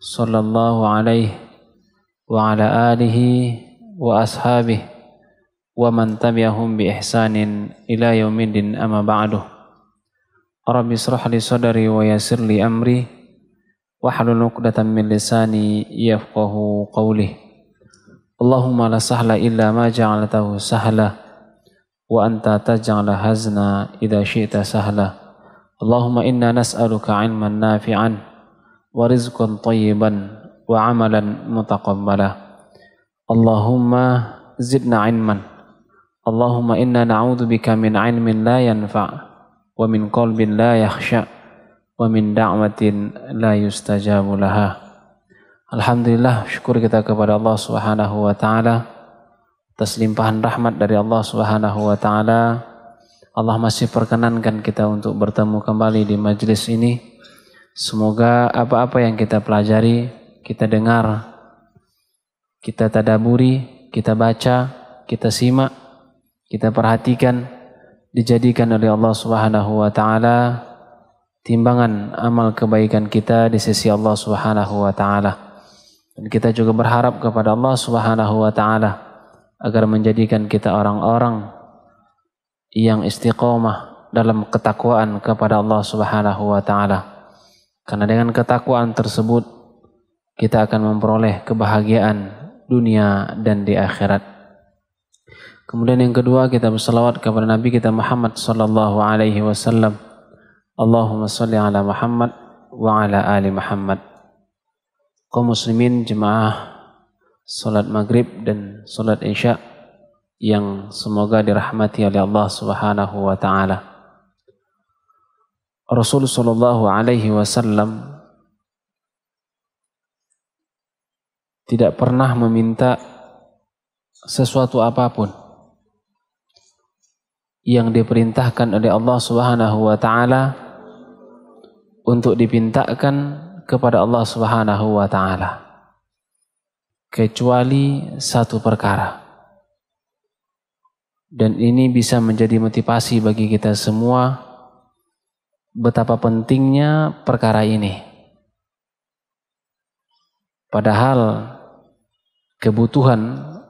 صلى الله عليه وعلى آله وأصحابه ومن تبعهم بإحسان إلى يوم الدين أما بعد رب اشرح لي صدري ويسر لي أمري واحلل عقدة من لساني يفقه قولي اللهم لا سهل إلا ما جعلته سهلا وأنت تجعل هزنا إذا شئت سهلا اللهم إنا نسألك علما نافعا wa rizqan tayyiban متقبلا اللهم زدنا علما اللهم ilman. نعوذ بك من bika min ilmin la yanfa' wa min qalbin la yakhsha' wa min da'watin la yustajabu Alhamdulillah syukur kita kepada Allah Subhanahu wa taala atas limpahan rahmat dari Allah Subhanahu wa taala. Allah masih perkenankan kita untuk bertemu kembali di majelis ini Semoga apa-apa yang kita pelajari, kita dengar, kita tadaburi, kita baca, kita simak, kita perhatikan dijadikan oleh Allah Subhanahu wa taala timbangan amal kebaikan kita di sisi Allah Subhanahu wa taala. Dan kita juga berharap kepada Allah Subhanahu wa taala agar menjadikan kita orang-orang yang istiqomah dalam ketakwaan kepada Allah Subhanahu wa taala. Karena dengan ketakwaan tersebut kita akan memperoleh kebahagiaan dunia dan di akhirat. Kemudian yang kedua kita berselawat kepada Nabi kita Muhammad sallallahu alaihi wasallam. Allahumma salli ala Muhammad wa ala ali Muhammad. Kaum muslimin jemaah salat maghrib dan salat isya yang semoga dirahmati oleh Allah Subhanahu wa taala. Rasul Shallallahu Alaihi Wasallam tidak pernah meminta sesuatu apapun yang diperintahkan oleh Allah Subhanahu wa taala untuk dipintakan kepada Allah Subhanahu wa taala kecuali satu perkara dan ini bisa menjadi motivasi bagi kita semua betapa pentingnya perkara ini. Padahal kebutuhan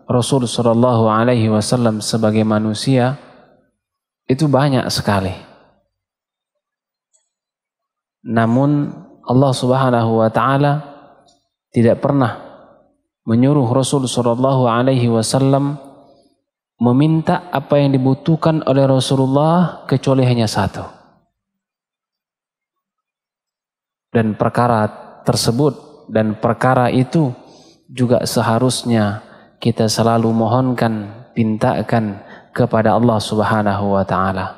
Rasul Shallallahu Alaihi Wasallam sebagai manusia itu banyak sekali. Namun Allah Subhanahu Wa Taala tidak pernah menyuruh Rasul Shallallahu Alaihi Wasallam meminta apa yang dibutuhkan oleh Rasulullah kecuali hanya satu. dan perkara tersebut dan perkara itu juga seharusnya kita selalu mohonkan, pintakan kepada Allah Subhanahu wa taala.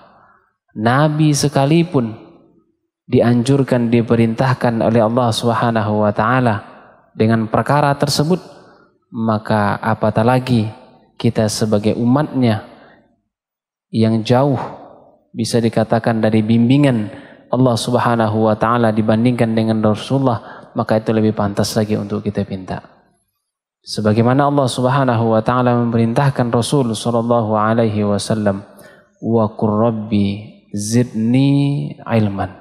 Nabi sekalipun dianjurkan, diperintahkan oleh Allah Subhanahu wa taala dengan perkara tersebut, maka apatah lagi kita sebagai umatnya yang jauh bisa dikatakan dari bimbingan Allah Subhanahu wa taala dibandingkan dengan Rasulullah, maka itu lebih pantas lagi untuk kita pinta. Sebagaimana Allah Subhanahu wa taala memerintahkan Rasul sallallahu alaihi wasallam, "Wa qur rabbi zidni ilman."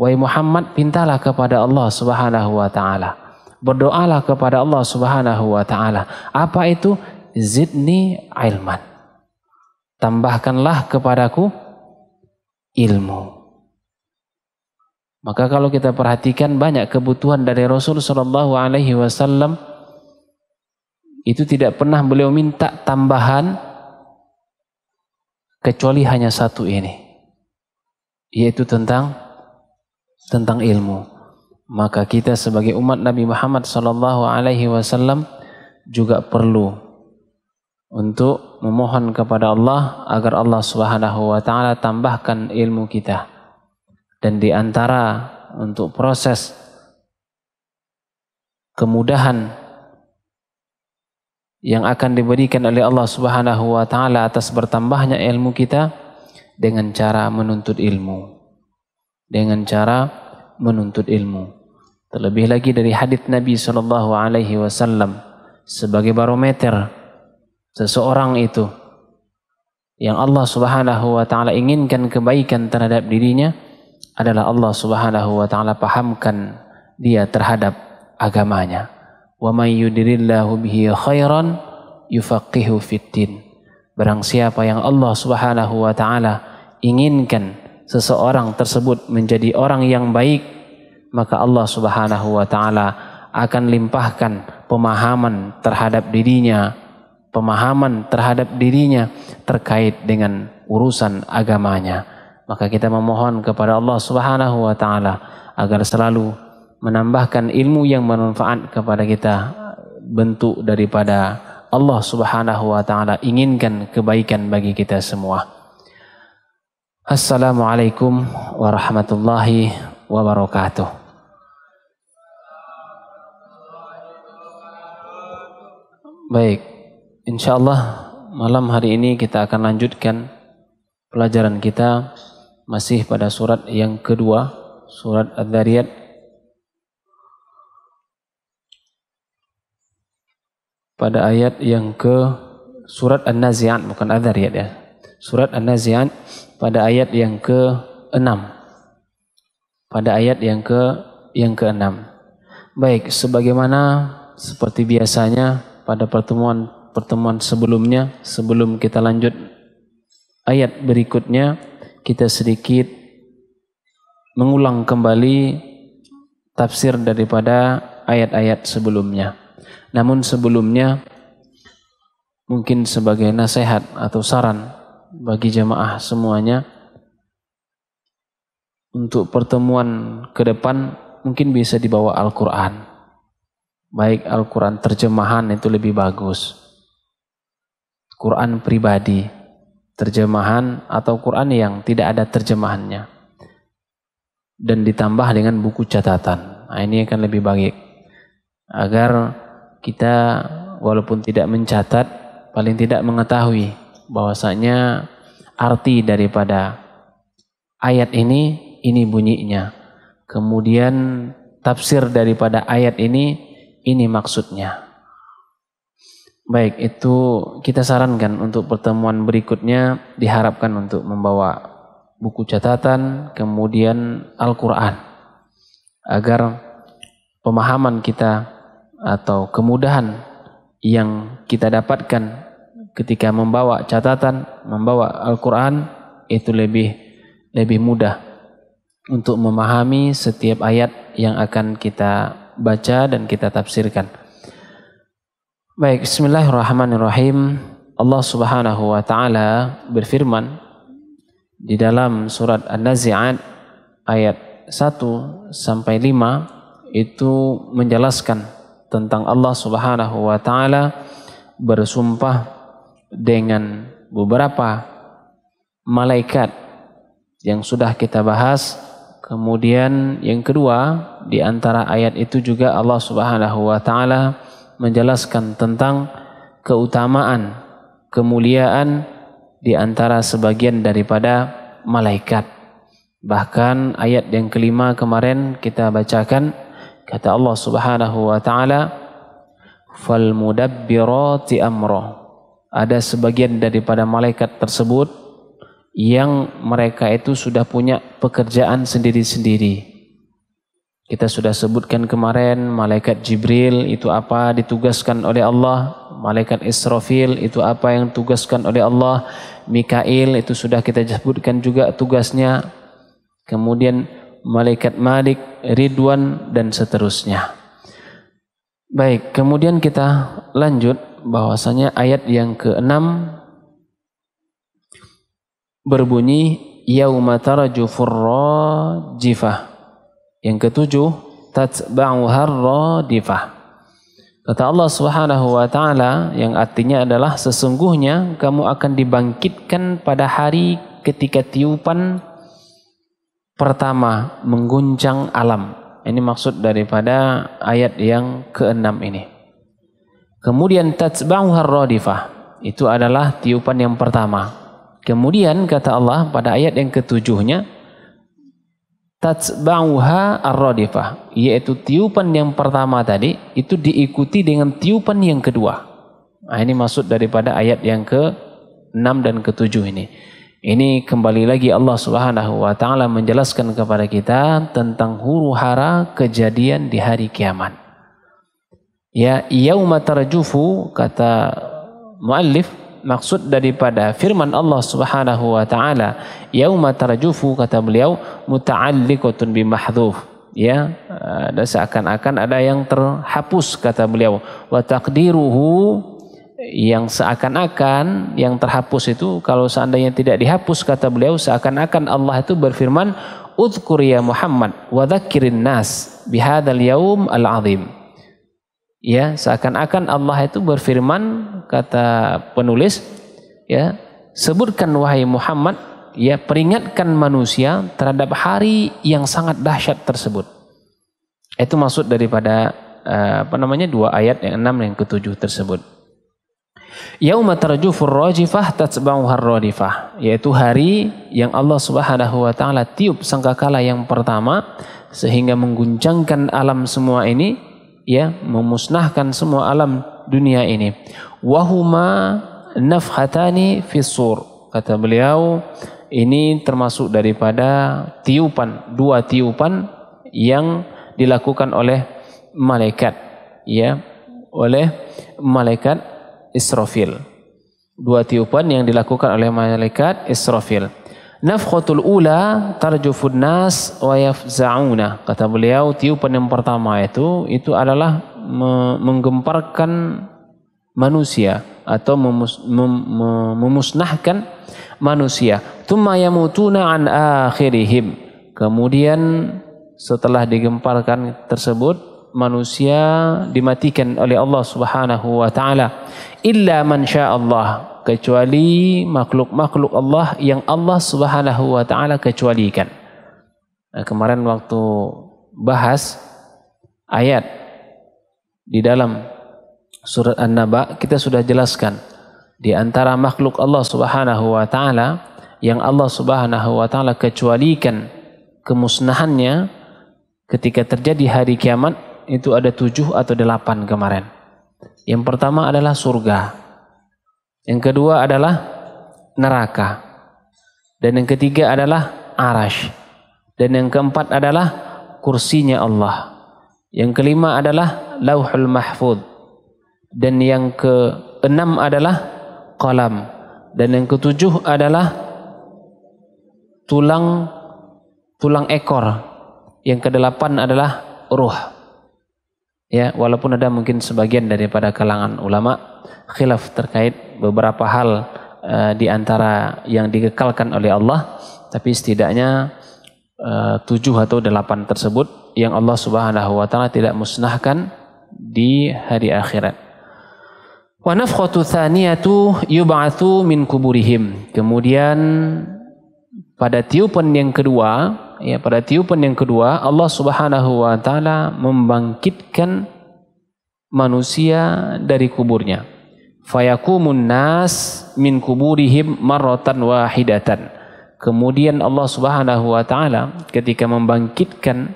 Wahai Muhammad, pintalah kepada Allah Subhanahu wa taala. Berdoalah kepada Allah Subhanahu wa taala. Apa itu? Zidni ilman. Tambahkanlah kepadaku ilmu. Maka kalau kita perhatikan banyak kebutuhan dari Rasul Shallallahu Alaihi Wasallam itu tidak pernah beliau minta tambahan kecuali hanya satu ini, yaitu tentang tentang ilmu. Maka kita sebagai umat Nabi Muhammad Shallallahu Alaihi Wasallam juga perlu untuk memohon kepada Allah agar Allah Subhanahu Wa Taala tambahkan ilmu kita. Dan di antara untuk proses kemudahan yang akan diberikan oleh Allah Subhanahu wa taala atas bertambahnya ilmu kita dengan cara menuntut ilmu. Dengan cara menuntut ilmu. Terlebih lagi dari hadis Nabi sallallahu alaihi wasallam sebagai barometer seseorang itu yang Allah Subhanahu wa taala inginkan kebaikan terhadap dirinya adalah Allah Subhanahu wa taala pahamkan dia terhadap agamanya. Wa may bihi khairan yufaqihu fitin. Barang siapa yang Allah Subhanahu wa taala inginkan seseorang tersebut menjadi orang yang baik, maka Allah Subhanahu wa taala akan limpahkan pemahaman terhadap dirinya, pemahaman terhadap dirinya terkait dengan urusan agamanya maka kita memohon kepada Allah Subhanahu wa taala agar selalu menambahkan ilmu yang bermanfaat kepada kita bentuk daripada Allah Subhanahu wa taala inginkan kebaikan bagi kita semua. Assalamualaikum warahmatullahi wabarakatuh. Baik, insyaallah malam hari ini kita akan lanjutkan pelajaran kita masih pada surat yang kedua, surat Adz-Dzariyat. Pada ayat yang ke surat An-Nazi'at bukan Adz-Dzariyat ya. Surat An-Nazi'at pada ayat yang ke enam Pada ayat yang ke yang ke-6. Baik, sebagaimana seperti biasanya pada pertemuan pertemuan sebelumnya sebelum kita lanjut ayat berikutnya kita sedikit mengulang kembali tafsir daripada ayat-ayat sebelumnya. Namun sebelumnya mungkin sebagai nasihat atau saran bagi jemaah semuanya untuk pertemuan ke depan mungkin bisa dibawa Al-Qur'an. Baik Al-Qur'an terjemahan itu lebih bagus. Quran pribadi terjemahan atau Quran yang tidak ada terjemahannya dan ditambah dengan buku catatan. Nah, ini akan lebih baik agar kita walaupun tidak mencatat paling tidak mengetahui bahwasanya arti daripada ayat ini ini bunyinya. Kemudian tafsir daripada ayat ini ini maksudnya. Baik, itu kita sarankan untuk pertemuan berikutnya diharapkan untuk membawa buku catatan, kemudian Al-Quran. Agar pemahaman kita atau kemudahan yang kita dapatkan ketika membawa catatan, membawa Al-Quran itu lebih lebih mudah untuk memahami setiap ayat yang akan kita baca dan kita tafsirkan. Baik, bismillahirrahmanirrahim. Allah Subhanahu wa taala berfirman di dalam surat An-Nazi'at ayat 1 sampai 5 itu menjelaskan tentang Allah Subhanahu wa taala bersumpah dengan beberapa malaikat yang sudah kita bahas. Kemudian yang kedua di antara ayat itu juga Allah Subhanahu wa taala menjelaskan tentang keutamaan, kemuliaan di antara sebagian daripada malaikat. Bahkan ayat yang kelima kemarin kita bacakan kata Allah Subhanahu wa taala fal mudabbirati amra. Ada sebagian daripada malaikat tersebut yang mereka itu sudah punya pekerjaan sendiri-sendiri. Kita sudah sebutkan kemarin malaikat Jibril itu apa ditugaskan oleh Allah, malaikat Israfil itu apa yang tugaskan oleh Allah, Mikail itu sudah kita sebutkan juga tugasnya. Kemudian malaikat Malik, Ridwan dan seterusnya. Baik, kemudian kita lanjut bahwasanya ayat yang keenam berbunyi yauma taraju furrajifah Yang ketujuh, tatba'u harradifah. Kata Allah Subhanahu wa taala yang artinya adalah sesungguhnya kamu akan dibangkitkan pada hari ketika tiupan pertama mengguncang alam. Ini maksud daripada ayat yang keenam ini. Kemudian tatba'u harradifah. Itu adalah tiupan yang pertama. Kemudian kata Allah pada ayat yang ketujuhnya, tatba'uha ar-radifah yaitu tiupan yang pertama tadi itu diikuti dengan tiupan yang kedua. Nah, ini maksud daripada ayat yang ke-6 dan ke-7 ini. Ini kembali lagi Allah Subhanahu wa taala menjelaskan kepada kita tentang huru hara kejadian di hari kiamat. Ya yauma tarjufu kata muallif maksud daripada firman Allah Subhanahu wa taala yauma tarjufu kata beliau muta'alliqatun bimahdhuf ya ada eh, seakan-akan ada yang terhapus kata beliau wa taqdiruhu yang seakan-akan yang terhapus itu kalau seandainya tidak dihapus kata beliau seakan-akan Allah itu berfirman udzkur ya Muhammad wa dzakirin nas bihadzal yaum al-'adzim al adzim Ya, seakan-akan Allah itu berfirman kata penulis, ya, sebutkan wahai Muhammad, ya peringatkan manusia terhadap hari yang sangat dahsyat tersebut. Itu maksud daripada eh, apa namanya dua ayat yang enam dan yang ketujuh tersebut. Yauma tarjufur rajifah tatba'uhar radifah, yaitu hari yang Allah Subhanahu wa taala tiup sangkakala yang pertama sehingga mengguncangkan alam semua ini ya memusnahkan semua alam dunia ini wahuma nafhatani fisur kata beliau ini termasuk daripada tiupan dua tiupan yang dilakukan oleh malaikat ya oleh malaikat Israfil dua tiupan yang dilakukan oleh malaikat Israfil Nafkhatul ula tarjufun nas wa yafza'una. Kata beliau tiupan yang pertama itu itu adalah menggemparkan manusia atau memus, mem, mem, memusnahkan manusia. Tsumma yamutuna an akhirihim. Kemudian setelah digemparkan tersebut manusia dimatikan oleh Allah Subhanahu wa taala illa man syaa Allah kecuali makhluk-makhluk Allah yang Allah subhanahu wa ta'ala kecualikan. Nah, kemarin waktu bahas ayat di dalam surat An-Naba, kita sudah jelaskan di antara makhluk Allah subhanahu wa ta'ala yang Allah subhanahu wa ta'ala kecualikan kemusnahannya ketika terjadi hari kiamat itu ada tujuh atau delapan kemarin. Yang pertama adalah surga. Surga. Yang kedua adalah neraka. Dan yang ketiga adalah arash. Dan yang keempat adalah kursinya Allah. Yang kelima adalah lauhul mahfud. Dan yang keenam adalah kolam. Dan yang ketujuh adalah tulang tulang ekor. Yang kedelapan adalah ruh. Ya, walaupun ada mungkin sebagian daripada kalangan ulama khilaf terkait beberapa hal e, di antara yang dikekalkan oleh Allah, tapi setidaknya e, tujuh atau delapan tersebut yang Allah Subhanahu wa taala tidak musnahkan di hari akhirat. min kuburihim. Kemudian pada tiupan yang kedua, ya pada tiupan yang kedua Allah Subhanahu wa taala membangkitkan manusia dari kuburnya fayakumun nas min kuburihim marrotan wahidatan. Kemudian Allah Subhanahu wa taala ketika membangkitkan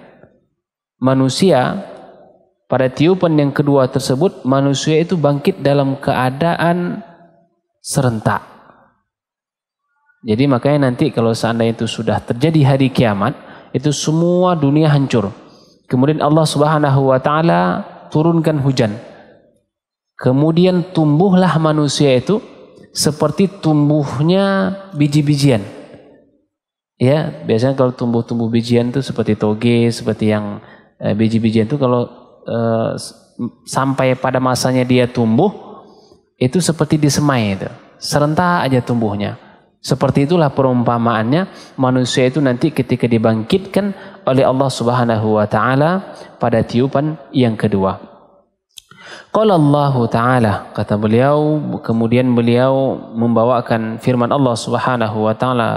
manusia pada tiupan yang kedua tersebut manusia itu bangkit dalam keadaan serentak. Jadi makanya nanti kalau seandainya itu sudah terjadi hari kiamat, itu semua dunia hancur. Kemudian Allah Subhanahu wa taala turunkan hujan Kemudian tumbuhlah manusia itu seperti tumbuhnya biji-bijian. Ya, biasanya kalau tumbuh-tumbuh bijian itu seperti toge, seperti yang eh, biji-bijian itu kalau eh, sampai pada masanya dia tumbuh itu seperti disemai itu. Serentak aja tumbuhnya. Seperti itulah perumpamaannya manusia itu nanti ketika dibangkitkan oleh Allah Subhanahu wa taala pada tiupan yang kedua. Qala Allah Ta'ala, kata beliau, kemudian beliau membawakan firman Allah Subhanahu wa taala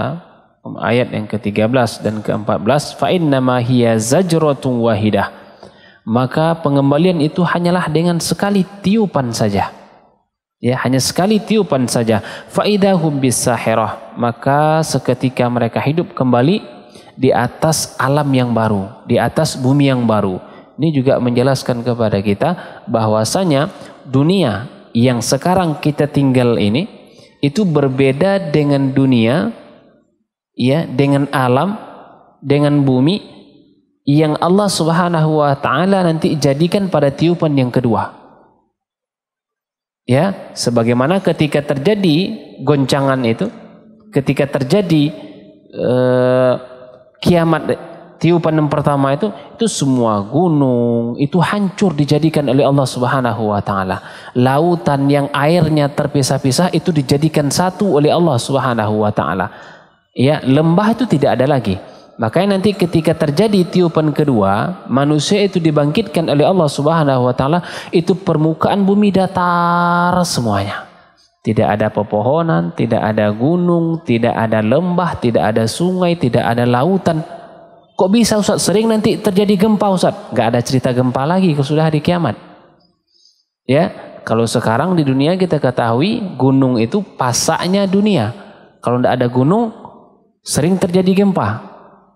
ayat yang ke-13 dan ke-14, fa innama hiya zajratun wahidah. Maka pengembalian itu hanyalah dengan sekali tiupan saja. Ya, hanya sekali tiupan saja. Faidahum bisahirah. Maka seketika mereka hidup kembali di atas alam yang baru, di atas bumi yang baru. Ini juga menjelaskan kepada kita bahwasanya dunia yang sekarang kita tinggal ini itu berbeda dengan dunia ya dengan alam dengan bumi yang Allah Subhanahu wa taala nanti jadikan pada tiupan yang kedua. Ya, sebagaimana ketika terjadi goncangan itu, ketika terjadi eh, kiamat tiupan yang pertama itu itu semua gunung itu hancur dijadikan oleh Allah Subhanahu wa taala. Lautan yang airnya terpisah-pisah itu dijadikan satu oleh Allah Subhanahu wa taala. Ya, lembah itu tidak ada lagi. Makanya nanti ketika terjadi tiupan kedua, manusia itu dibangkitkan oleh Allah Subhanahu wa taala, itu permukaan bumi datar semuanya. Tidak ada pepohonan, tidak ada gunung, tidak ada lembah, tidak ada sungai, tidak ada lautan. Kok bisa Ustaz sering nanti terjadi gempa Ustaz? Gak ada cerita gempa lagi, kalau sudah hari kiamat. Ya, kalau sekarang di dunia kita ketahui gunung itu pasaknya dunia. Kalau tidak ada gunung, sering terjadi gempa.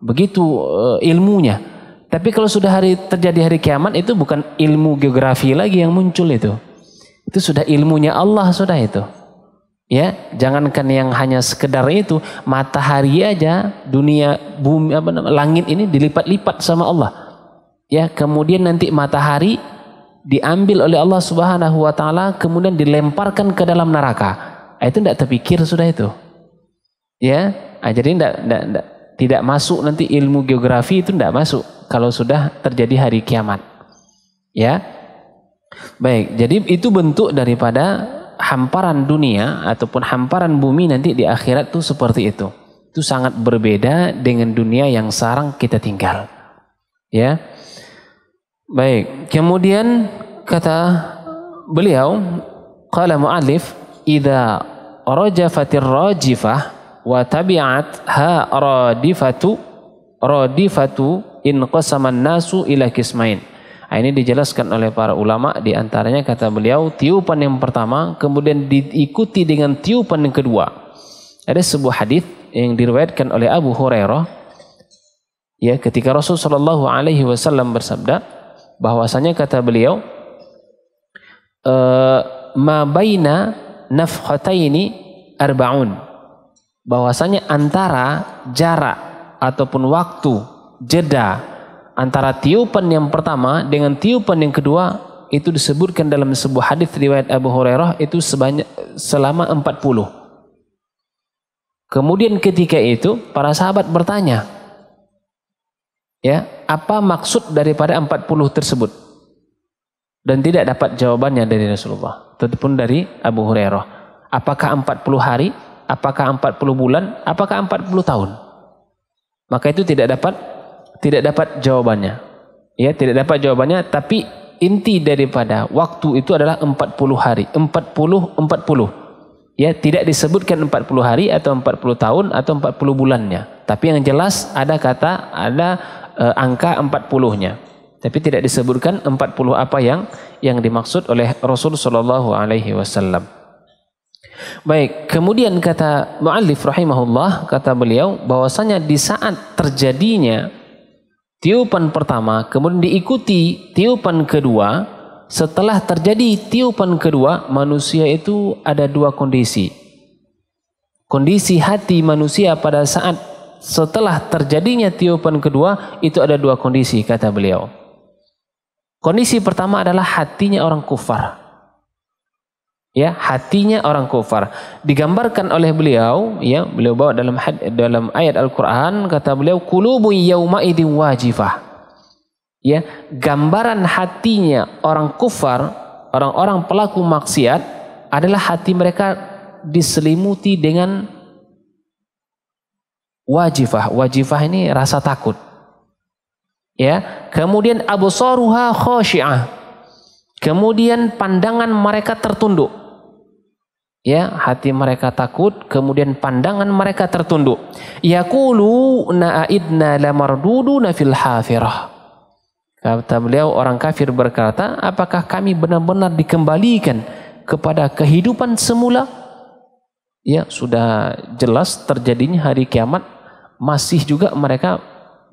Begitu uh, ilmunya. Tapi kalau sudah hari terjadi hari kiamat itu bukan ilmu geografi lagi yang muncul itu. Itu sudah ilmunya Allah sudah itu. Ya, jangankan yang hanya sekedar itu, matahari aja dunia bumi apa namanya langit ini dilipat-lipat sama Allah. Ya, kemudian nanti matahari diambil oleh Allah Subhanahu wa taala kemudian dilemparkan ke dalam neraka. Ah, itu tidak terpikir sudah itu. Ya, nah, jadi tidak, tidak, tidak, tidak masuk nanti ilmu geografi itu tidak masuk kalau sudah terjadi hari kiamat. Ya. Baik, jadi itu bentuk daripada hamparan dunia ataupun hamparan bumi nanti di akhirat tuh seperti itu. Itu sangat berbeda dengan dunia yang sekarang kita tinggal. Ya. Baik, kemudian kata beliau qala muallif idza rajafatir rajifah wa tabi'at ha radifatu radifatu in qasaman nasu ila kismain Ah, ini dijelaskan oleh para ulama di antaranya kata beliau tiupan yang pertama kemudian diikuti dengan tiupan yang kedua. Ada sebuah hadis yang diriwayatkan oleh Abu Hurairah ya ketika Rasul Shallallahu alaihi wasallam bersabda bahwasanya kata beliau e, ma baina nafhataini arbaun bahwasanya antara jarak ataupun waktu jeda antara tiupan yang pertama dengan tiupan yang kedua itu disebutkan dalam sebuah hadis riwayat Abu Hurairah itu sebanyak selama 40. Kemudian ketika itu para sahabat bertanya, ya, apa maksud daripada 40 tersebut? Dan tidak dapat jawabannya dari Rasulullah, ataupun dari Abu Hurairah. Apakah 40 hari? Apakah 40 bulan? Apakah 40 tahun? Maka itu tidak dapat tidak dapat jawabannya. Ya, tidak dapat jawabannya tapi inti daripada waktu itu adalah 40 hari. 40 40. Ya, tidak disebutkan 40 hari atau 40 tahun atau 40 bulannya. Tapi yang jelas ada kata ada e, angka 40-nya. Tapi tidak disebutkan 40 apa yang yang dimaksud oleh Rasul sallallahu alaihi wasallam. Baik, kemudian kata muallif rahimahullah, kata beliau bahwasanya di saat terjadinya tiupan pertama, kemudian diikuti tiupan kedua. Setelah terjadi tiupan kedua, manusia itu ada dua kondisi. Kondisi hati manusia pada saat setelah terjadinya tiupan kedua itu ada dua kondisi kata beliau. Kondisi pertama adalah hatinya orang kufar ya hatinya orang kufar digambarkan oleh beliau ya beliau bawa dalam had, dalam ayat Al-Qur'an kata beliau qulubu yauma idin wajifah ya gambaran hatinya orang kufar orang-orang pelaku maksiat adalah hati mereka diselimuti dengan wajifah wajifah ini rasa takut ya kemudian absaruha khosyiah kemudian pandangan mereka tertunduk ya hati mereka takut kemudian pandangan mereka tertunduk yaqulu na'idna lamarduduna fil hafirah kata beliau orang kafir berkata apakah kami benar-benar dikembalikan kepada kehidupan semula ya sudah jelas terjadinya hari kiamat masih juga mereka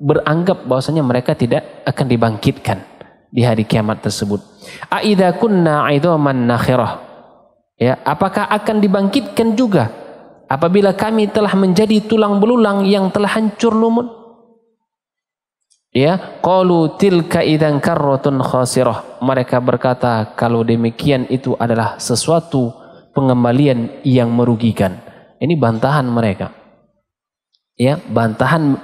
beranggap bahwasanya mereka tidak akan dibangkitkan di hari kiamat tersebut aidza kunna 'idhaman nakhirah Ya, apakah akan dibangkitkan juga apabila kami telah menjadi tulang belulang yang telah hancur lumut? Ya, qalu tilka idzan karratun khasirah. Mereka berkata, kalau demikian itu adalah sesuatu pengembalian yang merugikan. Ini bantahan mereka. Ya, bantahan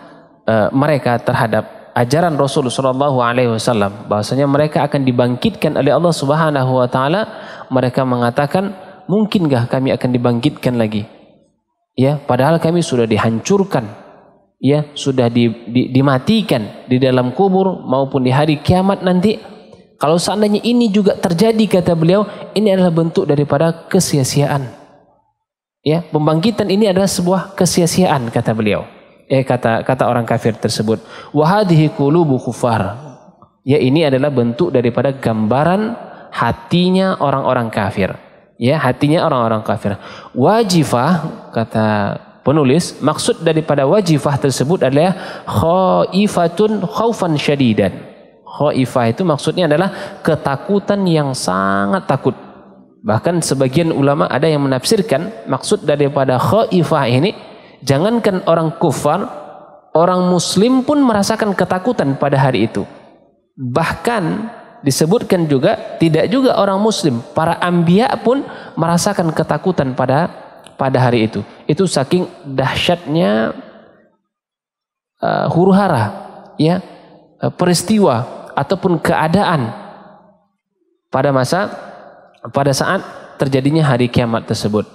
uh, mereka terhadap ajaran Rasul sallallahu alaihi wasallam bahwasanya mereka akan dibangkitkan oleh Allah Subhanahu wa taala mereka mengatakan, mungkinkah kami akan dibangkitkan lagi? Ya, padahal kami sudah dihancurkan, ya, sudah di, di, dimatikan di dalam kubur maupun di hari kiamat nanti. Kalau seandainya ini juga terjadi kata beliau, ini adalah bentuk daripada kesia-siaan. Ya, pembangkitan ini adalah sebuah kesia-siaan kata beliau. Eh kata kata orang kafir tersebut. Wahadihi kulubu kufar. Ya ini adalah bentuk daripada gambaran hatinya orang-orang kafir. Ya, hatinya orang-orang kafir. Wajifah kata penulis, maksud daripada wajifah tersebut adalah khaifatun khaufan syadidan. Khaifah itu maksudnya adalah ketakutan yang sangat takut. Bahkan sebagian ulama ada yang menafsirkan maksud daripada khaifah ini jangankan orang kufar, orang muslim pun merasakan ketakutan pada hari itu. Bahkan disebutkan juga tidak juga orang muslim, para ambia pun merasakan ketakutan pada pada hari itu. Itu saking dahsyatnya uh, huru hara ya uh, peristiwa ataupun keadaan pada masa pada saat terjadinya hari kiamat tersebut.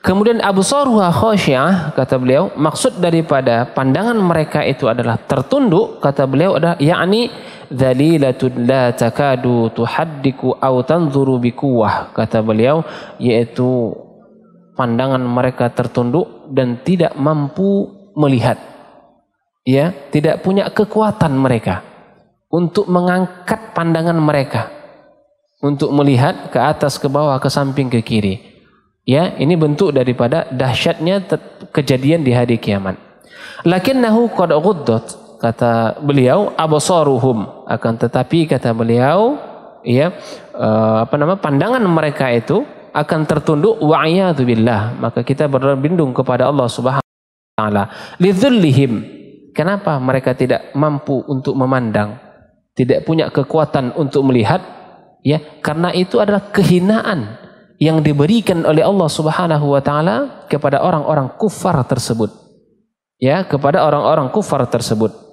Kemudian Abu Sarhuha khosyah kata beliau maksud daripada pandangan mereka itu adalah tertunduk kata beliau adalah yakni dhalilatun la takadu tuhaddiku au tanzuru bikuwah kata beliau yaitu pandangan mereka tertunduk dan tidak mampu melihat ya tidak punya kekuatan mereka untuk mengangkat pandangan mereka untuk melihat ke atas ke bawah ke samping ke kiri ya ini bentuk daripada dahsyatnya kejadian di hari kiamat lakinnahu qad kata beliau abasaruhum akan tetapi kata beliau ya eh, apa nama pandangan mereka itu akan tertunduk wa'iyadu billah maka kita berlindung kepada Allah Subhanahu wa taala lidzullihim kenapa mereka tidak mampu untuk memandang tidak punya kekuatan untuk melihat ya karena itu adalah kehinaan yang diberikan oleh Allah Subhanahu wa taala kepada orang-orang kufar tersebut ya kepada orang-orang kufar tersebut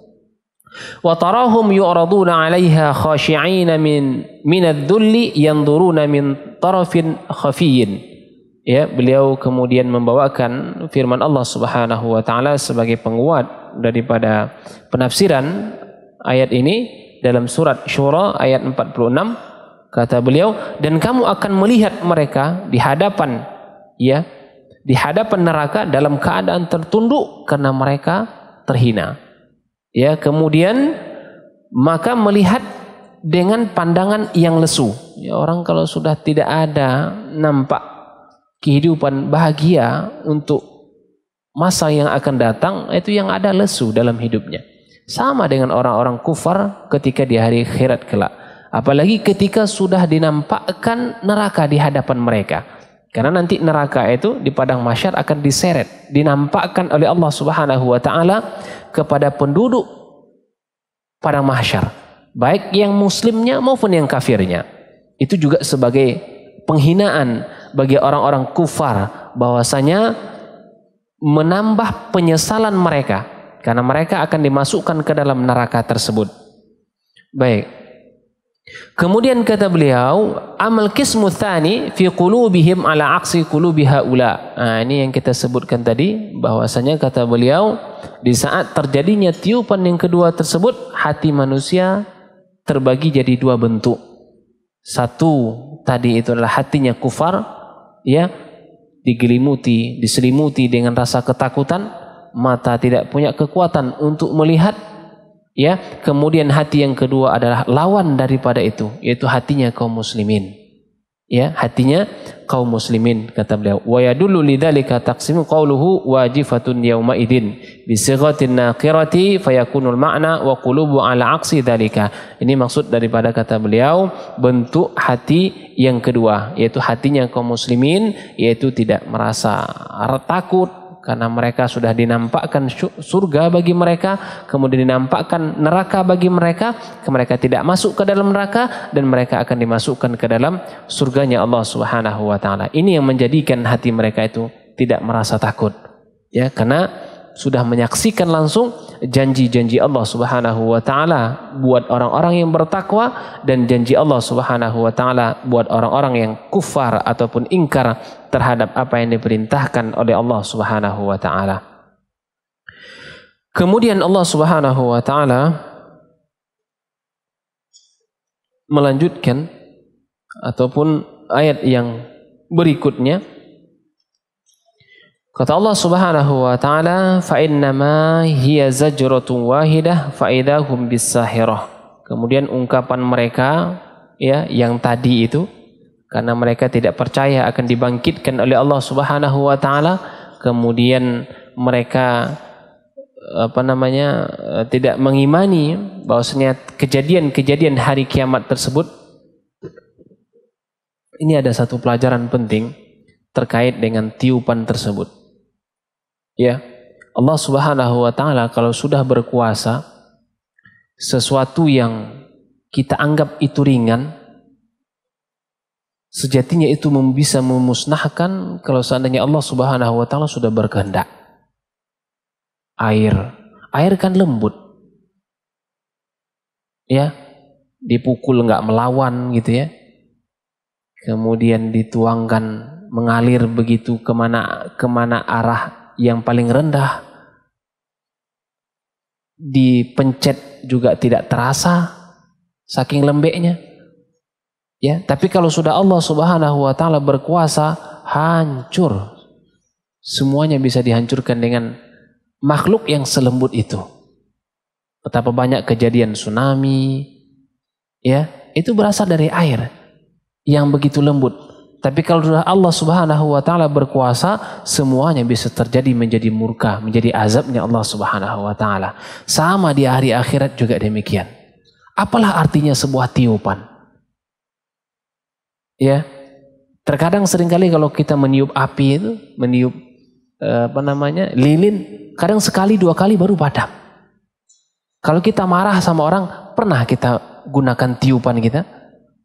وتراهم يعرضون عليها خاشعين من من الذل ينظرون من طرف خفي ya beliau kemudian membawakan firman Allah Subhanahu wa taala sebagai penguat daripada penafsiran ayat ini dalam surat Syura ayat 46 kata beliau dan kamu akan melihat mereka di hadapan ya di hadapan neraka dalam keadaan tertunduk karena mereka terhina Ya, kemudian maka melihat dengan pandangan yang lesu. Ya, orang kalau sudah tidak ada nampak kehidupan bahagia untuk masa yang akan datang, itu yang ada lesu dalam hidupnya. Sama dengan orang-orang kufar ketika di hari khirat kelak. Apalagi ketika sudah dinampakkan neraka di hadapan mereka. Karena nanti neraka itu di padang masyar akan diseret, dinampakkan oleh Allah Subhanahu wa taala kepada penduduk pada mahsyar. Baik yang muslimnya maupun yang kafirnya. Itu juga sebagai penghinaan bagi orang-orang kufar bahwasanya menambah penyesalan mereka karena mereka akan dimasukkan ke dalam neraka tersebut. Baik. Kemudian kata beliau, amal kismu thani fi qulubihim ala aksi qulubi haula. Nah, ini yang kita sebutkan tadi bahwasanya kata beliau di saat terjadinya tiupan yang kedua tersebut, hati manusia terbagi jadi dua bentuk. Satu tadi itu adalah hatinya kufar, ya digelimuti, diselimuti dengan rasa ketakutan, mata tidak punya kekuatan untuk melihat, ya. Kemudian hati yang kedua adalah lawan daripada itu, yaitu hatinya kaum muslimin. ya hatinya kaum muslimin kata beliau wa yadullu lidzalika taqsimu qawluhu wajifatun yauma idin bi sighatin naqirati fayakunul ma'na wa qulubu ala aksi dzalika ini maksud daripada kata beliau bentuk hati yang kedua yaitu hatinya kaum muslimin yaitu tidak merasa takut karena mereka sudah dinampakkan surga bagi mereka, kemudian dinampakkan neraka bagi mereka, mereka tidak masuk ke dalam neraka dan mereka akan dimasukkan ke dalam surganya Allah Subhanahu wa taala. Ini yang menjadikan hati mereka itu tidak merasa takut. Ya, karena sudah menyaksikan langsung janji-janji Allah Subhanahu wa taala buat orang-orang yang bertakwa dan janji Allah Subhanahu wa taala buat orang-orang yang kufar ataupun ingkar terhadap apa yang diperintahkan oleh Allah Subhanahu wa taala. Kemudian Allah Subhanahu wa taala melanjutkan ataupun ayat yang berikutnya Kata Allah Subhanahu wa taala, "Fa innama hiya zajratun wahidah fa idahum bisahirah." Kemudian ungkapan mereka ya yang tadi itu karena mereka tidak percaya akan dibangkitkan oleh Allah Subhanahu wa taala, kemudian mereka apa namanya tidak mengimani bahwasanya kejadian-kejadian hari kiamat tersebut ini ada satu pelajaran penting terkait dengan tiupan tersebut. Ya, Allah Subhanahu wa taala kalau sudah berkuasa sesuatu yang kita anggap itu ringan sejatinya itu bisa memusnahkan kalau seandainya Allah Subhanahu wa taala sudah berkehendak. Air, air kan lembut. Ya, dipukul nggak melawan gitu ya. Kemudian dituangkan mengalir begitu kemana kemana arah yang paling rendah dipencet juga tidak terasa saking lembeknya ya tapi kalau sudah Allah Subhanahu wa taala berkuasa hancur semuanya bisa dihancurkan dengan makhluk yang selembut itu betapa banyak kejadian tsunami ya itu berasal dari air yang begitu lembut tapi kalau sudah Allah Subhanahu wa taala berkuasa, semuanya bisa terjadi menjadi murka, menjadi azabnya Allah Subhanahu wa taala. Sama di hari akhirat juga demikian. Apalah artinya sebuah tiupan? Ya. Terkadang seringkali kalau kita meniup api itu, meniup eh, apa namanya? lilin, kadang sekali dua kali baru padam. Kalau kita marah sama orang, pernah kita gunakan tiupan kita?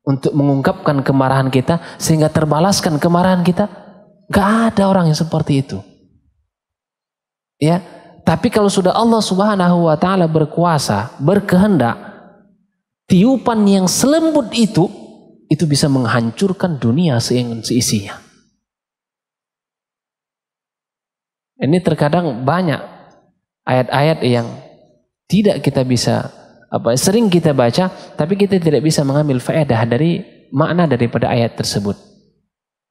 untuk mengungkapkan kemarahan kita sehingga terbalaskan kemarahan kita. Gak ada orang yang seperti itu. Ya, tapi kalau sudah Allah Subhanahu wa taala berkuasa, berkehendak, tiupan yang selembut itu itu bisa menghancurkan dunia seisinya. Ini terkadang banyak ayat-ayat yang tidak kita bisa apa sering kita baca tapi kita tidak bisa mengambil faedah dari makna daripada ayat tersebut.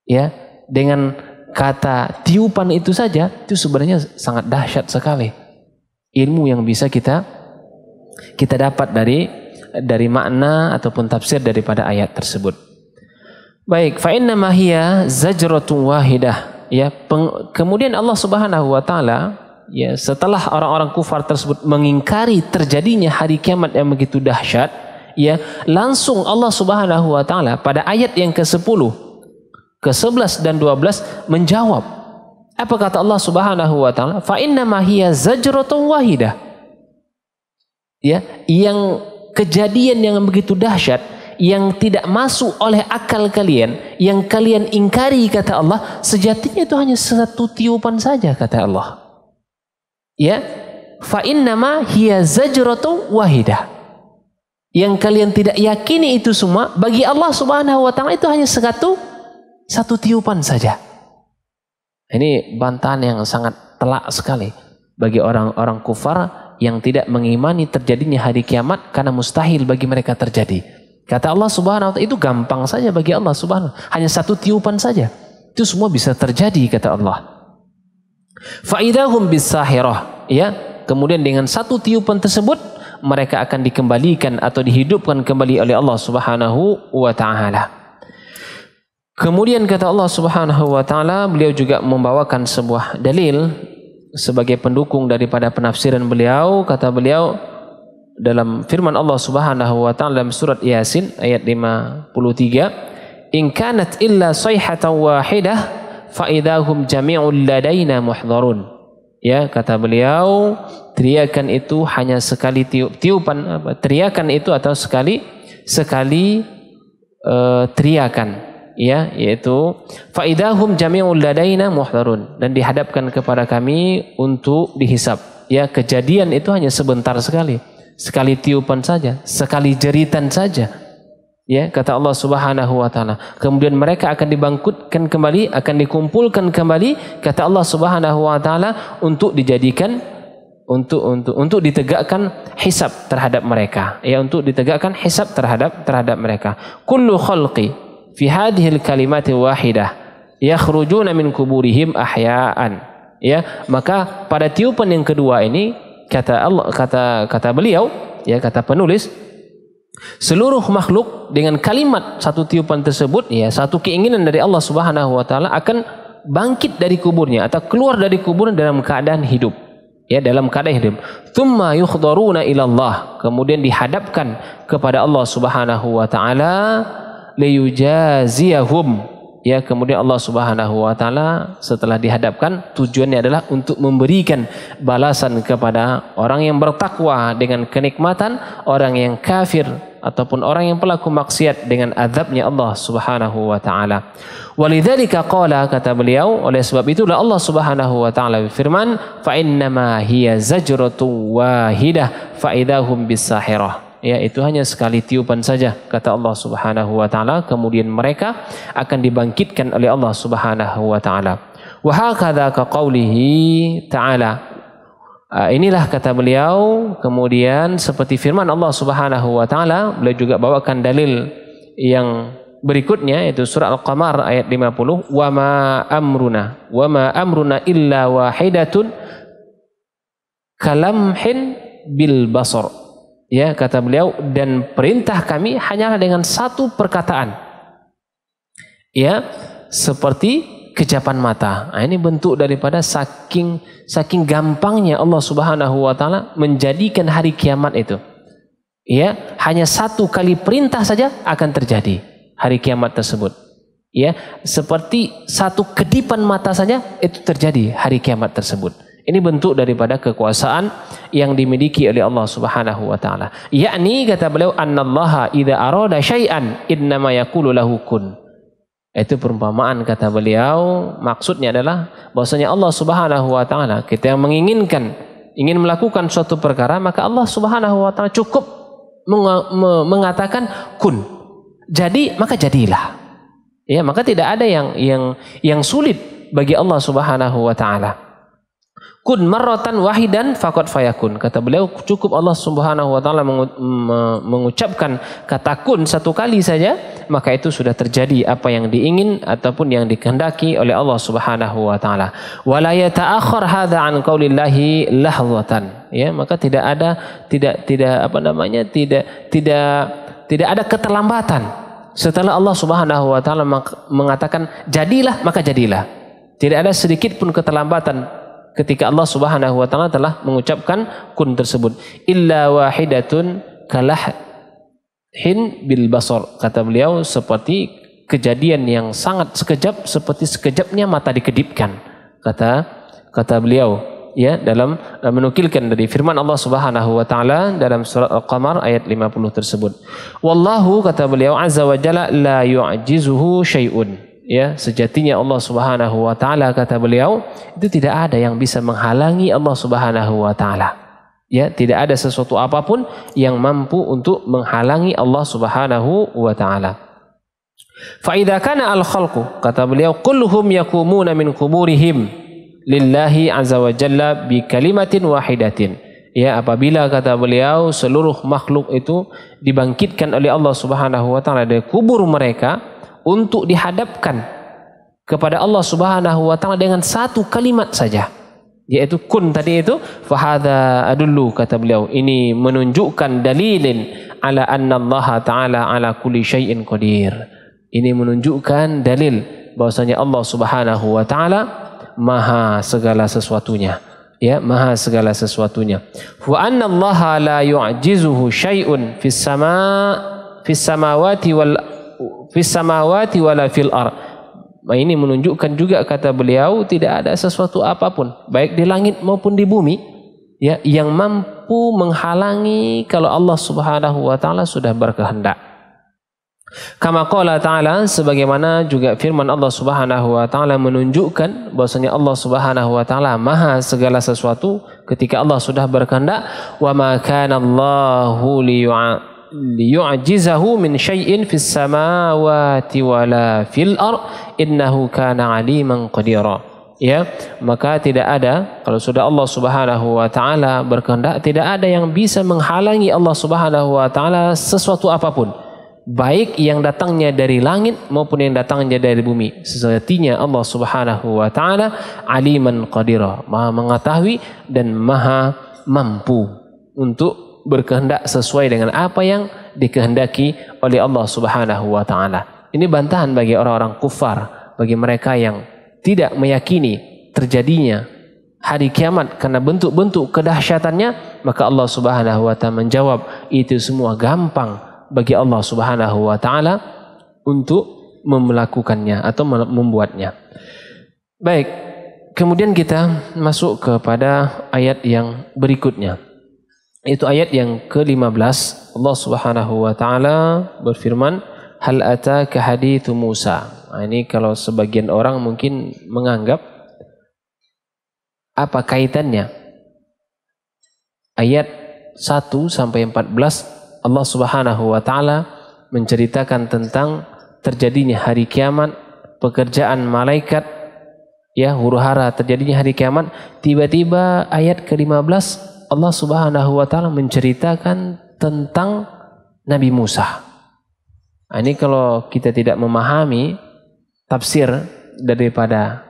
Ya, dengan kata tiupan itu saja itu sebenarnya sangat dahsyat sekali. Ilmu yang bisa kita kita dapat dari dari makna ataupun tafsir daripada ayat tersebut. Baik, fa inna ma hiya zajratun wahidah. Ya, peng, kemudian Allah Subhanahu wa taala ya setelah orang-orang kufar tersebut mengingkari terjadinya hari kiamat yang begitu dahsyat ya langsung Allah Subhanahu wa taala pada ayat yang ke-10 ke-11 dan 12 menjawab apa kata Allah Subhanahu wa taala fa inna ma hiya zajratun wahidah ya yang kejadian yang begitu dahsyat yang tidak masuk oleh akal kalian yang kalian ingkari kata Allah sejatinya itu hanya satu tiupan saja kata Allah ya fa innama hiya zajratu wahida yang kalian tidak yakini itu semua bagi Allah Subhanahu wa taala itu hanya satu satu tiupan saja ini bantahan yang sangat telak sekali bagi orang-orang kufar yang tidak mengimani terjadinya hari kiamat karena mustahil bagi mereka terjadi kata Allah Subhanahu wa taala itu gampang saja bagi Allah Subhanahu hanya satu tiupan saja itu semua bisa terjadi kata Allah Faidahum bisahirah. Ya, kemudian dengan satu tiupan tersebut mereka akan dikembalikan atau dihidupkan kembali oleh Allah Subhanahu wa taala. Kemudian kata Allah Subhanahu wa taala, beliau juga membawakan sebuah dalil sebagai pendukung daripada penafsiran beliau, kata beliau dalam firman Allah Subhanahu wa taala dalam surat Yasin ayat 53, "In kanat illa sayhatan wahidah" faidahum jami'ul ladaina muhdharun. Ya, kata beliau, teriakan itu hanya sekali tiup tiupan apa? Teriakan itu atau sekali sekali uh, teriakan ya yaitu faidahum jami'ul ladaina muhdharun dan dihadapkan kepada kami untuk dihisap ya kejadian itu hanya sebentar sekali sekali tiupan saja sekali jeritan saja Ya, kata Allah Subhanahu wa taala. Kemudian mereka akan dibangkitkan kembali, akan dikumpulkan kembali kata Allah Subhanahu wa taala untuk dijadikan untuk untuk untuk ditegakkan hisab terhadap mereka. Ya, untuk ditegakkan hisab terhadap terhadap mereka. Kullu khalqi fi hadhihi al-kalimati wahidah yakhrujuna min kuburihim ahya'an. Ya, maka pada tiupan yang kedua ini kata Allah kata kata beliau, ya kata penulis Seluruh makhluk dengan kalimat satu tiupan tersebut ya satu keinginan dari Allah Subhanahu wa taala akan bangkit dari kuburnya atau keluar dari kuburnya dalam keadaan hidup. Ya dalam keadaan hidup. Tsumma yukhdaruna ila Allah. Kemudian dihadapkan kepada Allah Subhanahu wa taala liyujaziyahum. Ya kemudian Allah Subhanahu wa taala setelah dihadapkan tujuannya adalah untuk memberikan balasan kepada orang yang bertakwa dengan kenikmatan, orang yang kafir ataupun orang yang pelaku maksiat dengan azabnya Allah Subhanahu wa taala. Walidzalika qala kata beliau oleh sebab itulah Allah Subhanahu wa taala berfirman fa innama hiya zajratun wahidah fa idahum bisahirah. Ya itu hanya sekali tiupan saja kata Allah Subhanahu wa taala kemudian mereka akan dibangkitkan oleh Allah Subhanahu wa taala. Wa hakadha ka qawlihi ta'ala Ah, inilah kata beliau kemudian seperti firman Allah Subhanahu wa taala beliau juga bawakan dalil yang berikutnya yaitu surah al-qamar ayat 50 wa ma amruna wa ma amruna illa wahidatun kalamhin bil basar ya kata beliau dan perintah kami hanyalah dengan satu perkataan ya seperti kejapan mata. Nah, ini bentuk daripada saking saking gampangnya Allah Subhanahu wa taala menjadikan hari kiamat itu. Ya, hanya satu kali perintah saja akan terjadi hari kiamat tersebut. Ya, seperti satu kedipan mata saja itu terjadi hari kiamat tersebut. Ini bentuk daripada kekuasaan yang dimiliki oleh Allah Subhanahu wa taala. Yakni kata beliau annallaha idza arada syai'an innama lahu kun. Itu perumpamaan kata beliau, maksudnya adalah bahwasanya Allah Subhanahu wa taala kita yang menginginkan ingin melakukan suatu perkara maka Allah Subhanahu wa taala cukup mengatakan kun. Jadi maka jadilah. Ya, maka tidak ada yang yang yang sulit bagi Allah Subhanahu wa taala kun marratan wahidan fakot fayakun. Kata beliau cukup Allah Subhanahu wa taala mengucapkan kata kun satu kali saja maka itu sudah terjadi apa yang diingin ataupun yang dikehendaki oleh Allah Subhanahu wa taala. Wala yata'akhkhar hadza an qaulillahi lahwatan. Ya, maka tidak ada tidak tidak apa namanya tidak tidak tidak ada keterlambatan. Setelah Allah Subhanahu wa taala mengatakan jadilah maka jadilah. Tidak ada sedikit pun keterlambatan ketika Allah Subhanahu wa taala telah mengucapkan kun tersebut illa wahidatun kalah hin bil basar kata beliau seperti kejadian yang sangat sekejap seperti sekejapnya mata dikedipkan kata kata beliau ya dalam menukilkan dari firman Allah Subhanahu wa taala dalam surat al-qamar ayat 50 tersebut wallahu kata beliau azza wa jalla la yu'jizuhu syai'un ya sejatinya Allah Subhanahu wa taala kata beliau itu tidak ada yang bisa menghalangi Allah Subhanahu wa taala ya tidak ada sesuatu apapun yang mampu untuk menghalangi Allah Subhanahu wa taala fa idza kana al khalqu kata beliau kulluhum yakumuna min kuburihim lillahi azza wa jalla bi kalimatin wahidatin ya apabila kata beliau seluruh makhluk itu dibangkitkan oleh Allah Subhanahu wa taala dari kubur mereka untuk dihadapkan kepada Allah Subhanahu wa taala dengan satu kalimat saja yaitu kun tadi itu fahadha adullu kata beliau ini menunjukkan dalilin ala anna Allah taala ala kulli syaiin qadir ini menunjukkan dalil bahwasanya Allah Subhanahu wa taala maha segala sesuatunya ya maha segala sesuatunya wa anna Allah la yu'jizuhu syai'un fis sama fis samawati wal fis samawati wala fil ar. Nah, ini menunjukkan juga kata beliau tidak ada sesuatu apapun baik di langit maupun di bumi ya yang mampu menghalangi kalau Allah Subhanahu wa taala sudah berkehendak. Kama qala ta'ala sebagaimana juga firman Allah Subhanahu wa taala menunjukkan bahwasanya Allah Subhanahu wa taala maha segala sesuatu ketika Allah sudah berkehendak wa ma kana Allahu liyu'jizahu min syai'in fis samawati wala fil ar innahu kana aliman qadira ya maka tidak ada kalau sudah Allah Subhanahu wa taala berkehendak tidak ada yang bisa menghalangi Allah Subhanahu wa taala sesuatu apapun baik yang datangnya dari langit maupun yang datangnya dari bumi sejatinya Allah Subhanahu wa taala aliman qadira maha mengetahui dan maha mampu untuk berkehendak sesuai dengan apa yang dikehendaki oleh Allah Subhanahu wa taala. Ini bantahan bagi orang-orang kufar, bagi mereka yang tidak meyakini terjadinya hari kiamat karena bentuk-bentuk kedahsyatannya, maka Allah Subhanahu wa taala menjawab, itu semua gampang bagi Allah Subhanahu wa taala untuk melakukannya atau membuatnya. Baik, kemudian kita masuk kepada ayat yang berikutnya. Itu ayat yang ke-15 Allah Subhanahu wa taala berfirman hal ataka hadithu Musa. Nah, ini kalau sebagian orang mungkin menganggap apa kaitannya? Ayat 1 sampai 14 Allah Subhanahu wa taala menceritakan tentang terjadinya hari kiamat, pekerjaan malaikat ya huru-hara terjadinya hari kiamat, tiba-tiba ayat ke-15 Allah Subhanahu wa taala menceritakan tentang Nabi Musa. Nah, ini kalau kita tidak memahami tafsir daripada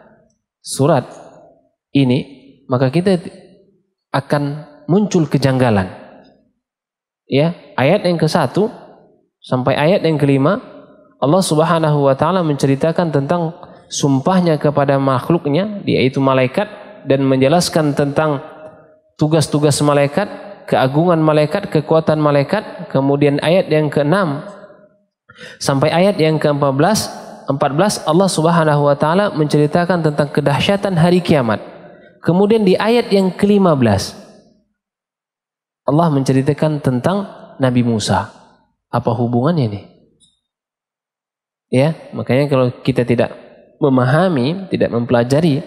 surat ini, maka kita akan muncul kejanggalan. Ya, ayat yang ke-1 sampai ayat yang kelima Allah Subhanahu wa taala menceritakan tentang sumpahnya kepada makhluknya, yaitu malaikat dan menjelaskan tentang tugas-tugas malaikat, keagungan malaikat, kekuatan malaikat, kemudian ayat yang ke-6 sampai ayat yang ke-14 14 Allah Subhanahu wa taala menceritakan tentang kedahsyatan hari kiamat. Kemudian di ayat yang ke-15 Allah menceritakan tentang Nabi Musa. Apa hubungannya nih? Ya, makanya kalau kita tidak memahami, tidak mempelajari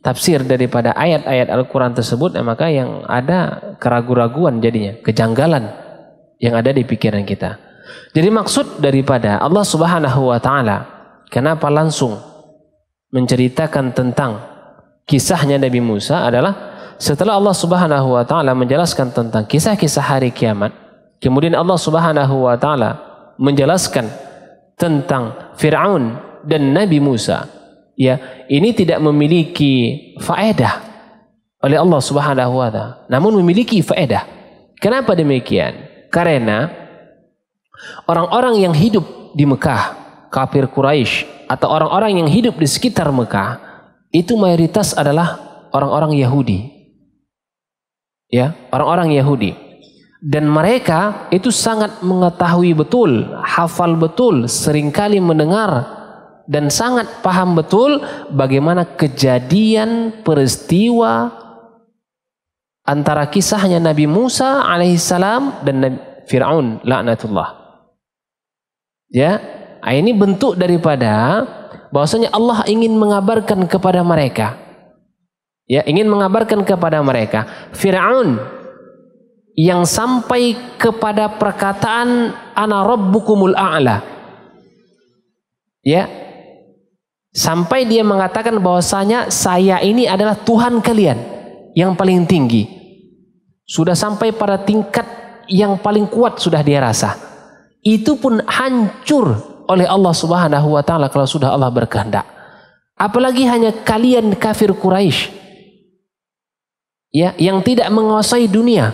tafsir daripada ayat-ayat Al-Quran tersebut, ya maka yang ada keraguan-raguan jadinya, kejanggalan yang ada di pikiran kita. Jadi maksud daripada Allah Subhanahu wa taala kenapa langsung menceritakan tentang kisahnya Nabi Musa adalah setelah Allah Subhanahu wa taala menjelaskan tentang kisah-kisah hari kiamat, kemudian Allah Subhanahu wa taala menjelaskan tentang Firaun dan Nabi Musa ya ini tidak memiliki faedah oleh Allah Subhanahu wa taala namun memiliki faedah kenapa demikian karena orang-orang yang hidup di Mekah kafir Quraisy atau orang-orang yang hidup di sekitar Mekah itu mayoritas adalah orang-orang Yahudi ya orang-orang Yahudi dan mereka itu sangat mengetahui betul hafal betul seringkali mendengar dan sangat paham betul bagaimana kejadian peristiwa antara kisahnya Nabi Musa alaihissalam dan Nabi Fir'aun laknatullah. Ya, ah, ini bentuk daripada bahwasanya Allah ingin mengabarkan kepada mereka. Ya, ingin mengabarkan kepada mereka. Fir'aun yang sampai kepada perkataan ana rabbukumul a'la. Ya, Sampai dia mengatakan bahwasanya saya ini adalah Tuhan kalian yang paling tinggi. Sudah sampai pada tingkat yang paling kuat sudah dia rasa. Itu pun hancur oleh Allah Subhanahu wa taala kalau sudah Allah berkehendak. Apalagi hanya kalian kafir Quraisy. Ya, yang tidak menguasai dunia.